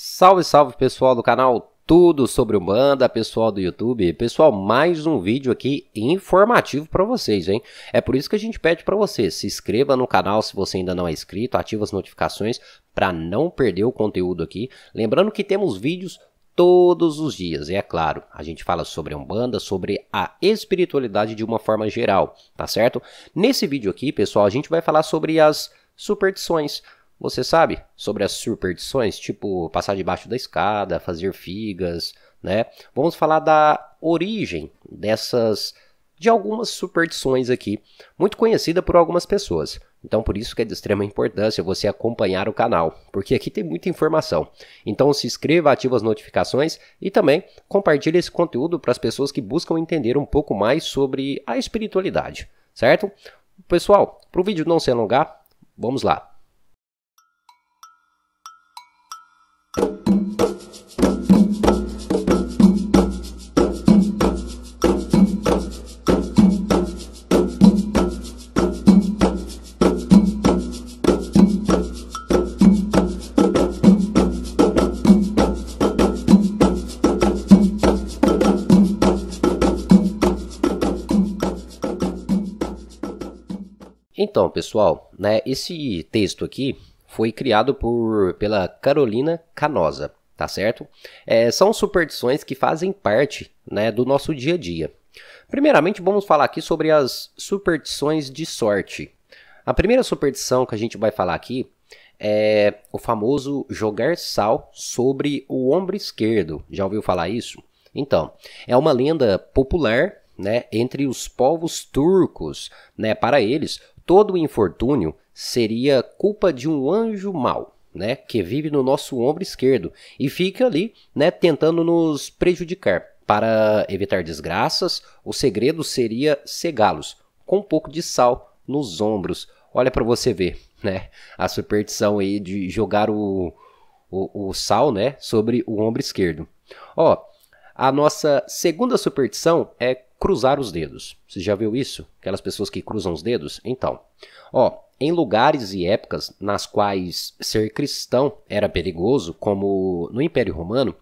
Salve, salve pessoal do canal Tudo sobre Umbanda, pessoal do YouTube. Pessoal, mais um vídeo aqui informativo para vocês, hein? É por isso que a gente pede para você, se inscreva no canal se você ainda não é inscrito, ativa as notificações para não perder o conteúdo aqui. Lembrando que temos vídeos todos os dias. E é claro, a gente fala sobre Umbanda, sobre a espiritualidade de uma forma geral, tá certo? Nesse vídeo aqui, pessoal, a gente vai falar sobre as superstições. Você sabe sobre as superstições, tipo passar debaixo da escada, fazer figas, né? Vamos falar da origem dessas de algumas superstições aqui, muito conhecida por algumas pessoas. Então, por isso que é de extrema importância você acompanhar o canal, porque aqui tem muita informação. Então, se inscreva, ative as notificações e também compartilhe esse conteúdo para as pessoas que buscam entender um pouco mais sobre a espiritualidade, certo? Pessoal, para o vídeo não se alongar, vamos lá. Então, pessoal, né, esse texto aqui foi criado por, pela Carolina Canosa, tá certo? É, são superstições que fazem parte né, do nosso dia a dia. Primeiramente, vamos falar aqui sobre as superstições de sorte. A primeira superstição que a gente vai falar aqui é o famoso jogar sal sobre o ombro esquerdo. Já ouviu falar isso? Então, é uma lenda popular né, entre os povos turcos. Né? Para eles, todo o infortúnio seria culpa de um anjo mau. Né, que vive no nosso ombro esquerdo e fica ali, né, tentando nos prejudicar. Para evitar desgraças, o segredo seria cegá-los com um pouco de sal nos ombros. Olha para você ver, né, a superstição aí de jogar o, o, o sal, né, sobre o ombro esquerdo. Ó, a nossa segunda superstição é cruzar os dedos. Você já viu isso? Aquelas pessoas que cruzam os dedos? Então, ó, em lugares e épocas nas quais ser cristão era perigoso, como no Império Romano,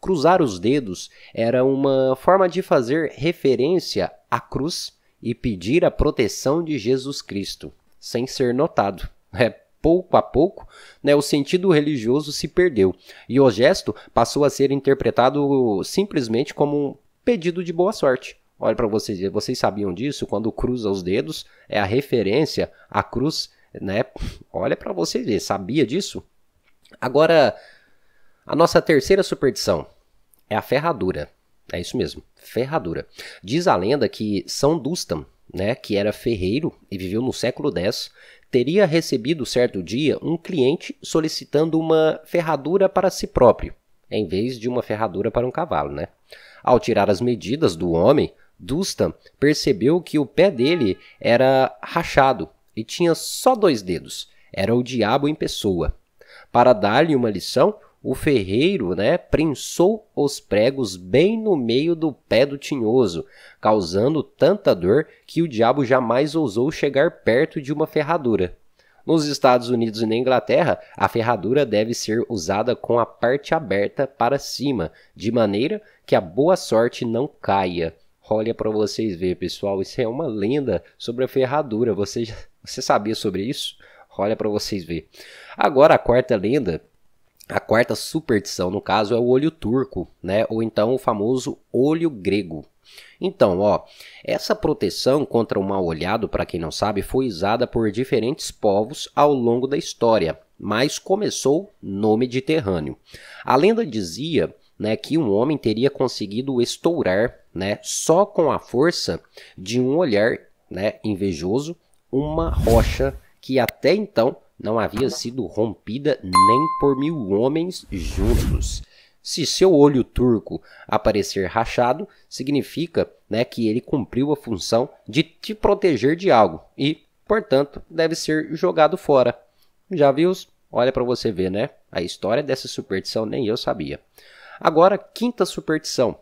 cruzar os dedos era uma forma de fazer referência à cruz e pedir a proteção de Jesus Cristo, sem ser notado. É pouco a pouco, né, o sentido religioso se perdeu e o gesto passou a ser interpretado simplesmente como um pedido de boa sorte. Olha para vocês, vocês sabiam disso? Quando cruza os dedos, é a referência à cruz, né? Olha para vocês sabia disso? Agora, a nossa terceira superstição é a ferradura. É isso mesmo, ferradura. Diz a lenda que São Dustan, né, que era ferreiro e viveu no século X, teria recebido certo dia um cliente solicitando uma ferradura para si próprio, em vez de uma ferradura para um cavalo, né? Ao tirar as medidas do homem, Dusta percebeu que o pé dele era rachado e tinha só dois dedos. Era o diabo em pessoa. Para dar-lhe uma lição, o ferreiro né, prensou os pregos bem no meio do pé do tinhoso, causando tanta dor que o diabo jamais ousou chegar perto de uma ferradura. Nos Estados Unidos e na Inglaterra, a ferradura deve ser usada com a parte aberta para cima, de maneira que a boa sorte não caia. Olha para vocês ver, pessoal, isso é uma lenda sobre a ferradura. Você, já, você sabia sobre isso? Olha para vocês ver. Agora a quarta lenda, a quarta superstição, no caso, é o olho turco, né? Ou então o famoso olho grego. Então, ó, essa proteção contra o mal-olhado, para quem não sabe, foi usada por diferentes povos ao longo da história, mas começou no Mediterrâneo. A lenda dizia né, que um homem teria conseguido estourar né, só com a força de um olhar né, invejoso uma rocha que até então não havia sido rompida nem por mil homens juntos. Se seu olho turco aparecer rachado, significa né, que ele cumpriu a função de te proteger de algo e, portanto, deve ser jogado fora. Já viu? Olha para você ver, né? A história dessa superstição nem eu sabia. Agora, quinta superstição,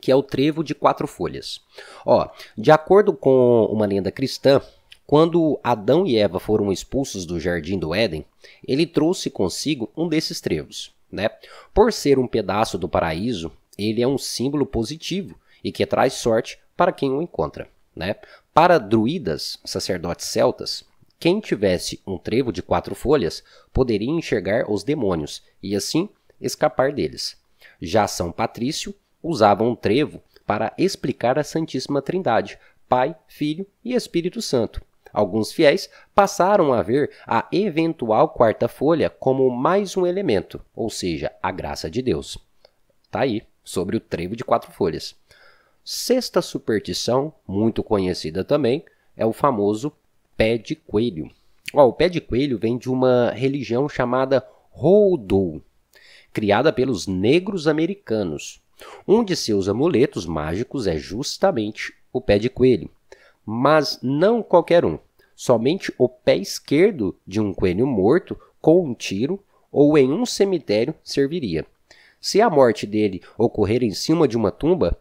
que é o trevo de quatro folhas. Ó, de acordo com uma lenda cristã, quando Adão e Eva foram expulsos do jardim do Éden, ele trouxe consigo um desses trevos, né? Por ser um pedaço do paraíso, ele é um símbolo positivo e que traz sorte para quem o encontra, né? Para druidas, sacerdotes celtas, quem tivesse um trevo de quatro folhas poderia enxergar os demônios e assim escapar deles. Já São Patrício usava um trevo para explicar a Santíssima Trindade, Pai, Filho e Espírito Santo. Alguns fiéis passaram a ver a eventual quarta folha como mais um elemento, ou seja, a graça de Deus. Tá aí, sobre o trevo de quatro folhas. Sexta superstição, muito conhecida também, é o famoso pé de coelho. Oh, o pé de coelho vem de uma religião chamada Houdou, criada pelos negros americanos. Um de seus amuletos mágicos é justamente o pé de coelho, mas não qualquer um, somente o pé esquerdo de um coelho morto com um tiro ou em um cemitério serviria. Se a morte dele ocorrer em cima de uma tumba,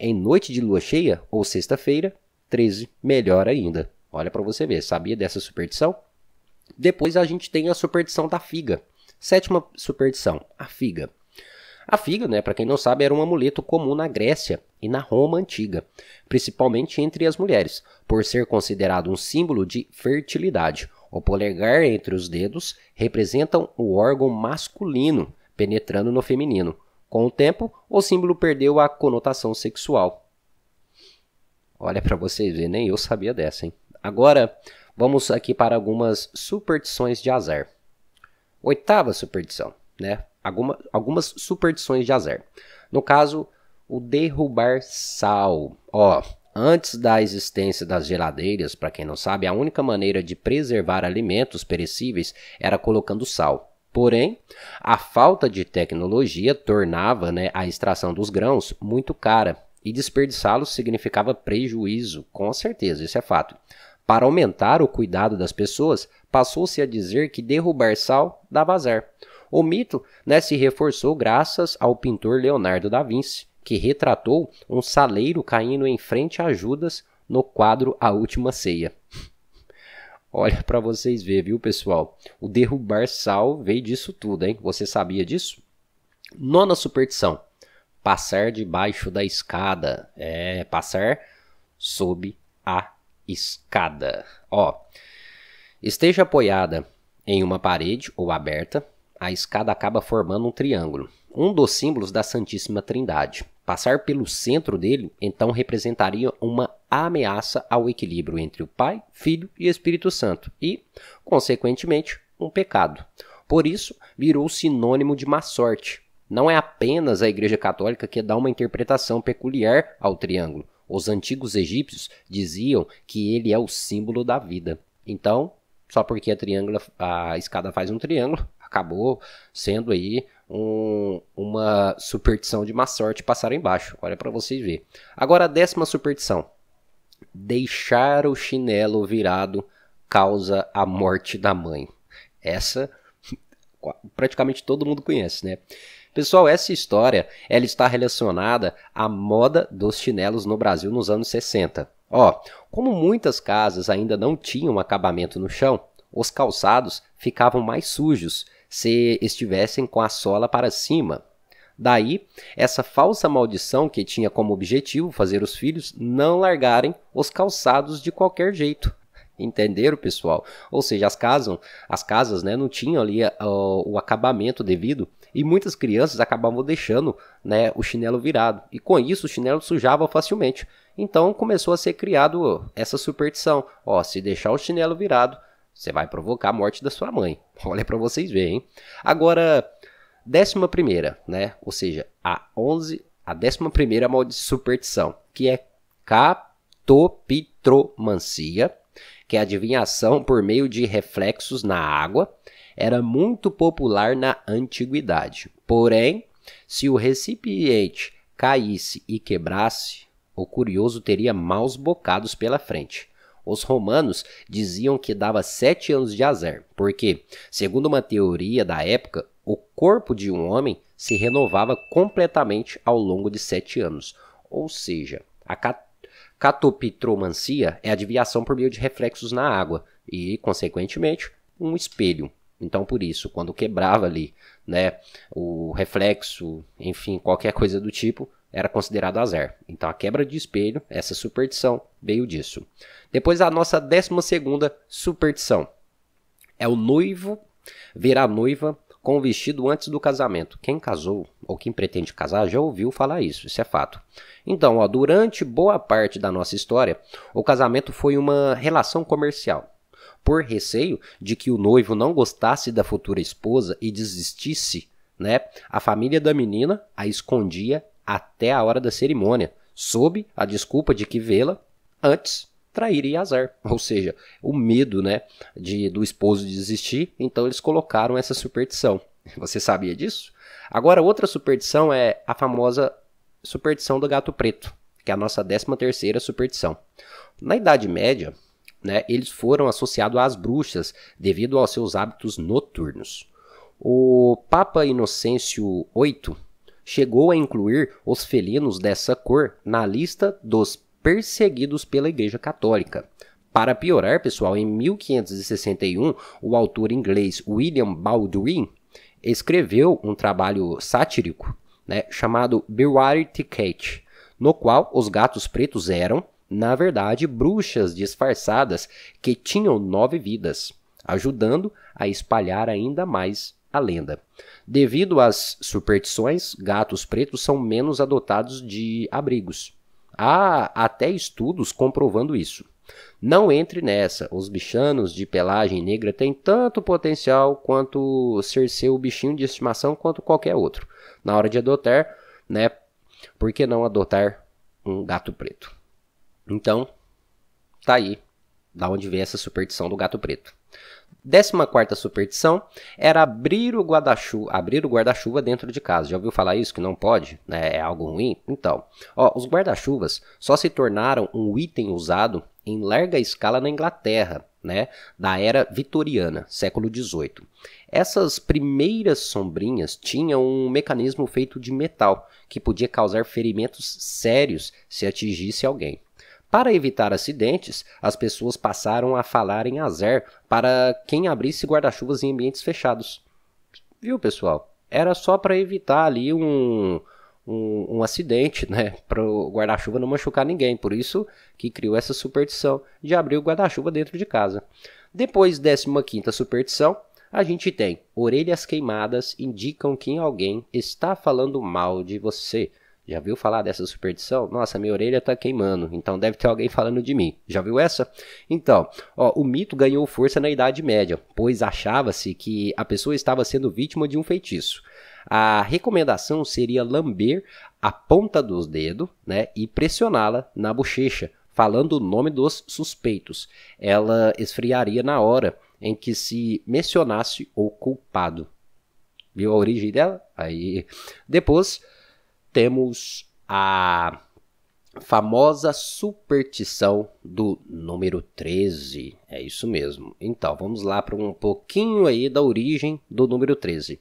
em noite de lua cheia ou sexta-feira, 13, melhor ainda. Olha para você ver, sabia dessa superstição? Depois a gente tem a superstição da figa. Sétima superstição, a figa. A figa, né, para quem não sabe, era um amuleto comum na Grécia e na Roma antiga, principalmente entre as mulheres, por ser considerado um símbolo de fertilidade. O polegar entre os dedos representam o órgão masculino penetrando no feminino. Com o tempo, o símbolo perdeu a conotação sexual. Olha para vocês verem, nem eu sabia dessa, hein? Agora, vamos aqui para algumas superstições de azar. Oitava superdição, né? Alguma, algumas superdições de azar. No caso, o derrubar sal. Ó, antes da existência das geladeiras, para quem não sabe, a única maneira de preservar alimentos perecíveis era colocando sal. Porém, a falta de tecnologia tornava né, a extração dos grãos muito cara e desperdiçá-los significava prejuízo, com certeza, isso é fato. Para aumentar o cuidado das pessoas, passou-se a dizer que derrubar sal dava azar. O mito né, se reforçou graças ao pintor Leonardo da Vinci, que retratou um saleiro caindo em frente a Judas no quadro A Última Ceia. Olha para vocês ver, viu, pessoal? O derrubar sal veio disso tudo, hein? Você sabia disso? Nona superstição: passar debaixo da escada. É, passar sob a escada. Ó, esteja apoiada em uma parede ou aberta, a escada acaba formando um triângulo, um dos símbolos da Santíssima Trindade. Passar pelo centro dele, então, representaria uma ameaça ao equilíbrio entre o Pai, Filho e Espírito Santo, e, consequentemente, um pecado. Por isso, virou sinônimo de má sorte. Não é apenas a Igreja Católica que dá uma interpretação peculiar ao triângulo, os antigos egípcios diziam que ele é o símbolo da vida. Então, só porque a, triângulo, a escada faz um triângulo, acabou sendo aí um, uma superstição de má sorte passar embaixo. Olha para vocês ver. Agora a décima superstição: deixar o chinelo virado causa a morte da mãe. Essa praticamente todo mundo conhece, né? Pessoal, essa história ela está relacionada à moda dos chinelos no Brasil nos anos 60. Ó, como muitas casas ainda não tinham acabamento no chão, os calçados ficavam mais sujos se estivessem com a sola para cima. Daí, essa falsa maldição que tinha como objetivo fazer os filhos não largarem os calçados de qualquer jeito. Entenderam, pessoal? Ou seja, as casas, as casas né, não tinham ali uh, o acabamento devido e muitas crianças acabavam deixando né, o chinelo virado, e com isso o chinelo sujava facilmente. Então começou a ser criado essa superstição: ó, se deixar o chinelo virado, você vai provocar a morte da sua mãe. Olha para vocês verem. Hein? Agora, décima primeira, né? Ou seja, a 11, a décima primeira superstição, que é catopitromancia, que é adivinhação por meio de reflexos na água era muito popular na antiguidade. Porém, se o recipiente caísse e quebrasse, o curioso teria maus bocados pela frente. Os romanos diziam que dava sete anos de azar, porque, segundo uma teoria da época, o corpo de um homem se renovava completamente ao longo de sete anos. Ou seja, a catopitromancia é a adivinhação por meio de reflexos na água e, consequentemente, um espelho. Então, por isso, quando quebrava ali, né, o reflexo, enfim, qualquer coisa do tipo, era considerado azar. Então, a quebra de espelho, essa superstição, veio disso. Depois, a nossa décima segunda superstição é o noivo ver a noiva com o vestido antes do casamento. Quem casou ou quem pretende casar já ouviu falar isso, isso é fato. Então, ó, durante boa parte da nossa história, o casamento foi uma relação comercial por receio de que o noivo não gostasse da futura esposa e desistisse, né? A família da menina a escondia até a hora da cerimônia, sob a desculpa de que vê-la antes trairia azar, ou seja, o medo, né, de do esposo desistir, então eles colocaram essa superstição. Você sabia disso? Agora outra superstição é a famosa superstição do gato preto, que é a nossa 13 terceira superstição. Na Idade Média, né, eles foram associados às bruxas devido aos seus hábitos noturnos. O Papa Inocêncio VIII chegou a incluir os felinos dessa cor na lista dos perseguidos pela Igreja Católica. Para piorar, pessoal, em 1561, o autor inglês William Baldwin escreveu um trabalho satírico né, chamado Beware the Cat, no qual os gatos pretos eram, na verdade, bruxas disfarçadas que tinham nove vidas, ajudando a espalhar ainda mais a lenda. Devido às superstições, gatos pretos são menos adotados de abrigos. Há até estudos comprovando isso. Não entre nessa, os bichanos de pelagem negra têm tanto potencial quanto ser seu bichinho de estimação quanto qualquer outro. Na hora de adotar, né? Por que não adotar um gato preto? Então, tá aí da onde vem essa superstição do gato preto. Décima quarta superstição era abrir o guarda-chuva, abrir o guarda-chuva dentro de casa. Já ouviu falar isso que não pode? Né? É algo ruim? Então, ó, os guarda-chuvas só se tornaram um item usado em larga escala na Inglaterra, né, da era vitoriana, século XVIII. Essas primeiras sombrinhas tinham um mecanismo feito de metal que podia causar ferimentos sérios se atingisse alguém. Para evitar acidentes, as pessoas passaram a falar em azar para quem abrisse guarda-chuvas em ambientes fechados. Viu, pessoal? Era só para evitar ali um, um, um, acidente, né? Para o guarda-chuva não machucar ninguém. Por isso que criou essa superstição de abrir o guarda-chuva dentro de casa. Depois, 15 superstição, a gente tem orelhas queimadas indicam que alguém está falando mal de você. Já viu falar dessa superstição? Nossa, minha orelha tá queimando, então deve ter alguém falando de mim. Já viu essa? Então, ó, o mito ganhou força na Idade Média, pois achava-se que a pessoa estava sendo vítima de um feitiço. A recomendação seria lamber a ponta dos dedos né, e pressioná-la na bochecha, falando o nome dos suspeitos. Ela esfriaria na hora em que se mencionasse o culpado. Viu a origem dela? Aí. Depois temos a famosa superstição do número 13. É isso mesmo. Então, vamos lá para um pouquinho aí da origem do número 13.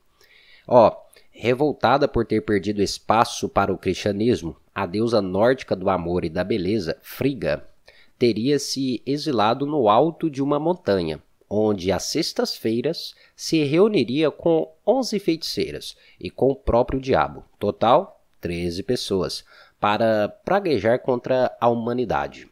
Ó, revoltada por ter perdido espaço para o cristianismo, a deusa nórdica do amor e da beleza, Friga, teria se exilado no alto de uma montanha, onde às sextas-feiras se reuniria com onze feiticeiras e com o próprio diabo. Total, 13 pessoas, para praguejar contra a humanidade.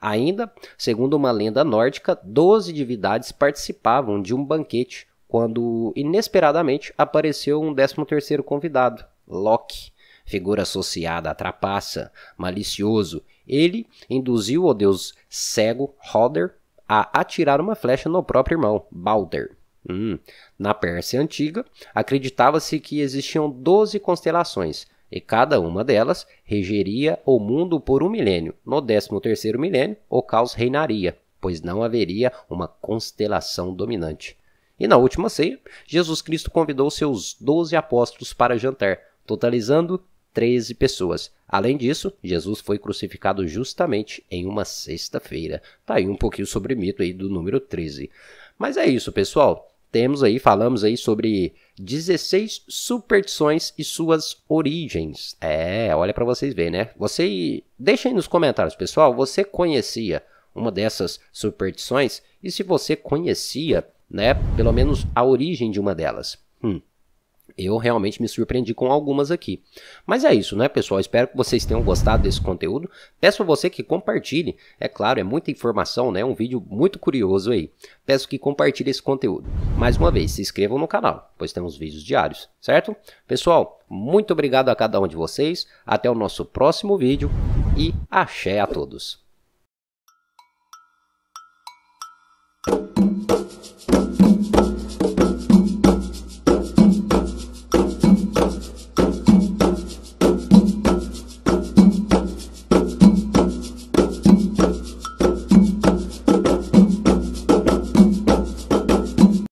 Ainda, segundo uma lenda nórdica, 12 divindades participavam de um banquete quando inesperadamente apareceu um 13 convidado, Loki, figura associada à trapaça, malicioso. Ele induziu o deus cego Hodor a atirar uma flecha no próprio irmão, Balder. Hum. Na Pérsia Antiga, acreditava-se que existiam 12 constelações, e cada uma delas regeria o mundo por um milênio. No décimo terceiro milênio, o caos reinaria, pois não haveria uma constelação dominante. E na última ceia, Jesus Cristo convidou seus doze apóstolos para jantar, totalizando treze pessoas. Além disso, Jesus foi crucificado justamente em uma sexta-feira. Tá aí um pouquinho sobre o mito aí do número 13. Mas é isso, pessoal temos aí, falamos aí sobre 16 superstições e suas origens. É, olha para vocês verem, né? Você deixa aí nos comentários, pessoal, você conhecia uma dessas superstições e se você conhecia, né, pelo menos a origem de uma delas. Hum eu realmente me surpreendi com algumas aqui. Mas é isso, né, pessoal? Espero que vocês tenham gostado desse conteúdo. Peço a você que compartilhe. É claro, é muita informação, né? Um vídeo muito curioso aí. Peço que compartilhe esse conteúdo. Mais uma vez, se inscrevam no canal, pois temos vídeos diários, certo? Pessoal, muito obrigado a cada um de vocês. Até o nosso próximo vídeo e axé a todos.